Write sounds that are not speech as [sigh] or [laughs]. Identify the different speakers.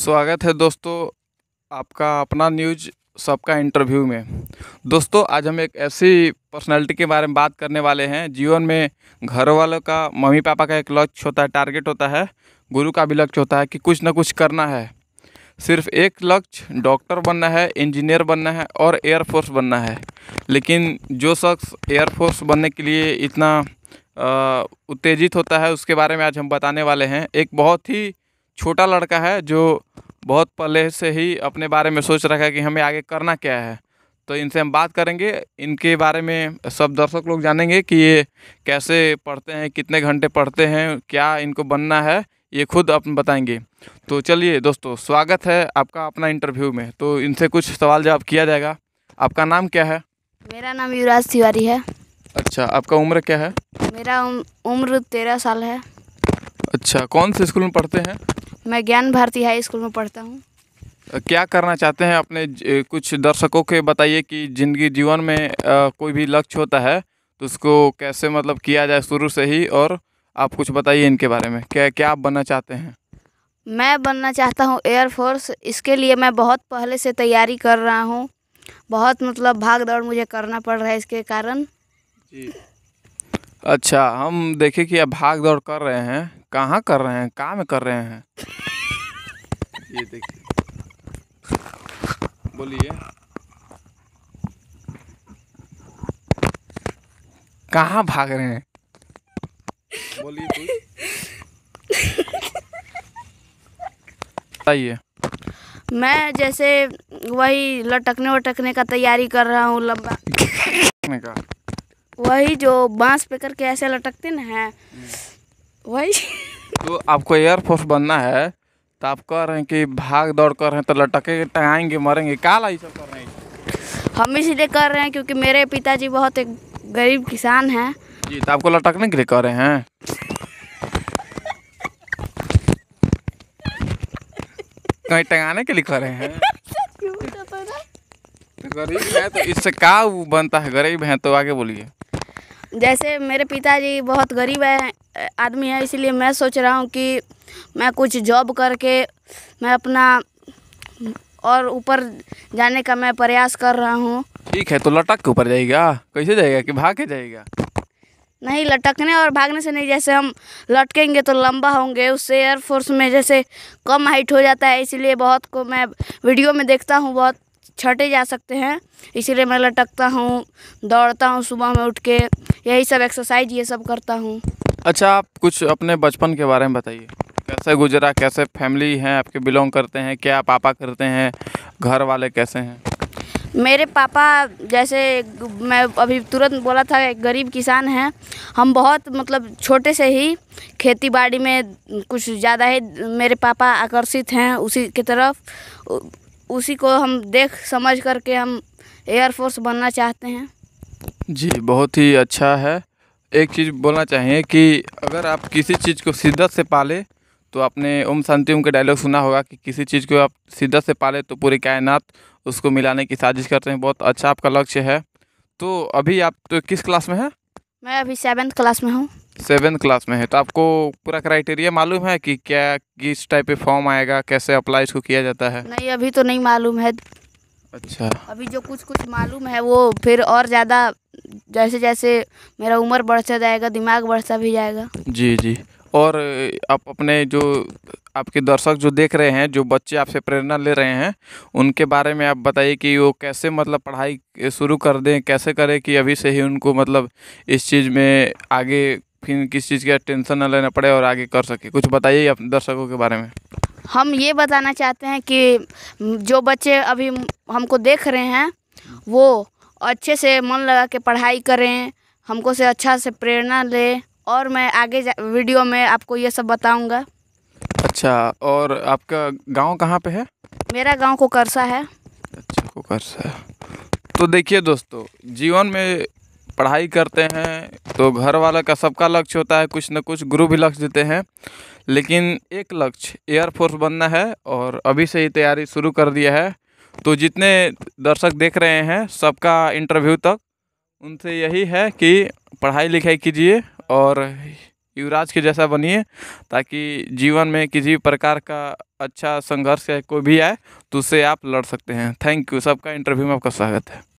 Speaker 1: स्वागत है दोस्तों आपका अपना न्यूज सबका इंटरव्यू में दोस्तों आज हम एक ऐसी पर्सनालिटी के बारे में बात करने वाले हैं जीवन में घर वालों का मम्मी पापा का एक लक्ष्य होता है टारगेट होता है गुरु का भी लक्ष्य होता है कि कुछ ना कुछ करना है सिर्फ एक लक्ष्य डॉक्टर बनना है इंजीनियर बनना है और एयरफोर्स बनना है लेकिन जो शख्स एयरफोर्स बनने के लिए इतना उत्तेजित होता है उसके बारे में आज हम बताने वाले हैं एक बहुत ही छोटा लड़का है जो बहुत पहले से ही अपने बारे में सोच रखा है कि हमें आगे करना क्या है तो इनसे हम बात करेंगे इनके बारे में सब दर्शक लोग जानेंगे कि ये कैसे पढ़ते हैं कितने घंटे पढ़ते हैं क्या इनको बनना है ये खुद अपन बताएंगे तो चलिए दोस्तों स्वागत है आपका अपना इंटरव्यू में तो इनसे कुछ सवाल जवाब किया जाएगा आपका नाम क्या है
Speaker 2: मेरा नाम युवराज तिवारी है
Speaker 1: अच्छा आपका उम्र क्या है
Speaker 2: मेरा उम्र तेरह साल है
Speaker 1: अच्छा कौन से स्कूल में पढ़ते हैं
Speaker 2: मैं ज्ञान भारती हाई स्कूल में पढ़ता हूँ
Speaker 1: क्या करना चाहते हैं अपने कुछ दर्शकों के बताइए कि जिंदगी जीवन में कोई भी लक्ष्य होता है तो उसको कैसे मतलब किया जाए शुरू से ही और आप कुछ बताइए इनके बारे में क्या क्या आप बनना चाहते हैं
Speaker 2: मैं बनना चाहता हूँ एयरफोर्स इसके लिए मैं बहुत पहले से तैयारी कर रहा हूँ बहुत मतलब भाग दौड़ मुझे करना पड़ रहा है इसके कारण
Speaker 1: जी अच्छा हम देखे कि अब भाग दौड़ कर रहे हैं कहाँ कर रहे हैं कहाँ में कर रहे हैं [laughs] ये देखिए बोलिए कहाँ भाग रहे हैं बोलिए बताइए
Speaker 2: मैं जैसे वही लटकने वटकने का तैयारी कर रहा हूँ लंबा
Speaker 1: [laughs] का
Speaker 2: वही जो बांस पे करके ऐसे लटकते ना है वही
Speaker 1: [laughs] तो आपको एयरफोर्स बनना है तो आप कह रहे हैं कि भाग दौड़ कर रहे हैं तो लटके टंगाएंगे मरेंगे क्या लाई सब कर रहे हैं हम इसीलिए
Speaker 2: कर रहे हैं क्योंकि मेरे पिताजी बहुत एक गरीब किसान हैं
Speaker 1: जी तो आपको लटकने के लिए कर रहे हैं कहीं टंगाने के लिए कर रहे हैं [laughs]
Speaker 2: तो
Speaker 1: गरीब है तो इससे का बनता है गरीब है तो आगे बोलिए
Speaker 2: जैसे मेरे पिताजी बहुत गरीब है आदमी है इसलिए मैं सोच रहा हूँ कि मैं कुछ जॉब करके मैं अपना और ऊपर जाने का मैं प्रयास कर रहा हूँ
Speaker 1: ठीक है तो लटक के ऊपर जाएगा कैसे जाएगा कि भाग के जाएगा
Speaker 2: नहीं लटकने और भागने से नहीं जैसे हम लटकेंगे तो लंबा होंगे उससे एयरफोर्स में जैसे कम हाइट हो जाता है इसीलिए बहुत को मैं वीडियो में देखता हूँ बहुत छटे जा सकते हैं इसीलिए मैं लटकता हूँ दौड़ता हूँ सुबह में उठ के यही सब एक्सरसाइज ये सब करता हूँ
Speaker 1: अच्छा आप कुछ अपने बचपन के बारे में बताइए कैसे गुजरा कैसे फैमिली हैं आपके बिलोंग करते हैं क्या पापा करते हैं घर वाले कैसे हैं
Speaker 2: मेरे पापा जैसे मैं अभी तुरंत बोला था एक गरीब किसान हैं हम बहुत मतलब छोटे से ही खेती बाड़ी में कुछ ज़्यादा ही मेरे पापा आकर्षित हैं उसी की तरफ उसी को हम देख समझ करके हम एयरफोर्स बनना चाहते हैं
Speaker 1: जी बहुत ही अच्छा है एक चीज़ बोलना चाहिए कि अगर आप किसी चीज़ को शिद्दत से पाले तो आपने ओम शांति ओम के डायलॉग सुना होगा कि किसी चीज़ को आप शिद्दत से पाले तो पूरी कायनात उसको मिलाने की साजिश करते हैं बहुत अच्छा आपका लक्ष्य है तो अभी आप तो किस क्लास में है
Speaker 2: मैं अभी सेवन्थ क्लास में हूँ
Speaker 1: सेवन्थ क्लास में है तो आपको पूरा क्राइटेरिया मालूम है कि क्या किस टाइप के फॉर्म आएगा कैसे अप्लाई इसको किया जाता है
Speaker 2: नहीं अभी तो नहीं मालूम है अच्छा अभी जो कुछ कुछ मालूम है वो फिर और ज़्यादा जैसे जैसे मेरा उम्र बढ़ता जाएगा दिमाग बढ़ता भी जाएगा
Speaker 1: जी जी और आप अपने जो आपके दर्शक जो देख रहे हैं जो बच्चे आपसे प्रेरणा ले रहे हैं उनके बारे में आप बताइए कि वो कैसे मतलब पढ़ाई शुरू कर दें कैसे करें कि अभी से ही उनको मतलब इस चीज़ में आगे फिर किस चीज़ का टेंशन ना लेना पड़े और आगे कर सके कुछ बताइए आप दर्शकों के बारे में
Speaker 2: हम ये बताना चाहते हैं कि जो बच्चे अभी हमको देख रहे हैं वो अच्छे से मन लगा के पढ़ाई करें हमको से अच्छा से प्रेरणा लें और मैं आगे वीडियो में आपको ये सब बताऊंगा
Speaker 1: अच्छा और आपका गांव कहाँ पे है
Speaker 2: मेरा गांव कोकरसा है
Speaker 1: अच्छा कोकरसा तो देखिए दोस्तों जीवन में पढ़ाई करते हैं तो घर वाला का सबका लक्ष्य होता है कुछ ना कुछ गुरु भी लक्ष्य देते हैं लेकिन एक लक्ष्य एयरफोर्स बनना है और अभी से ही तैयारी शुरू कर दिया है तो जितने दर्शक देख रहे हैं सबका इंटरव्यू तक उनसे यही है कि पढ़ाई लिखाई कीजिए और युवराज के जैसा बनिए ताकि जीवन में किसी प्रकार का अच्छा संघर्ष कोई भी आए तो उससे आप लड़ सकते हैं थैंक यू सबका इंटरव्यू में आपका स्वागत है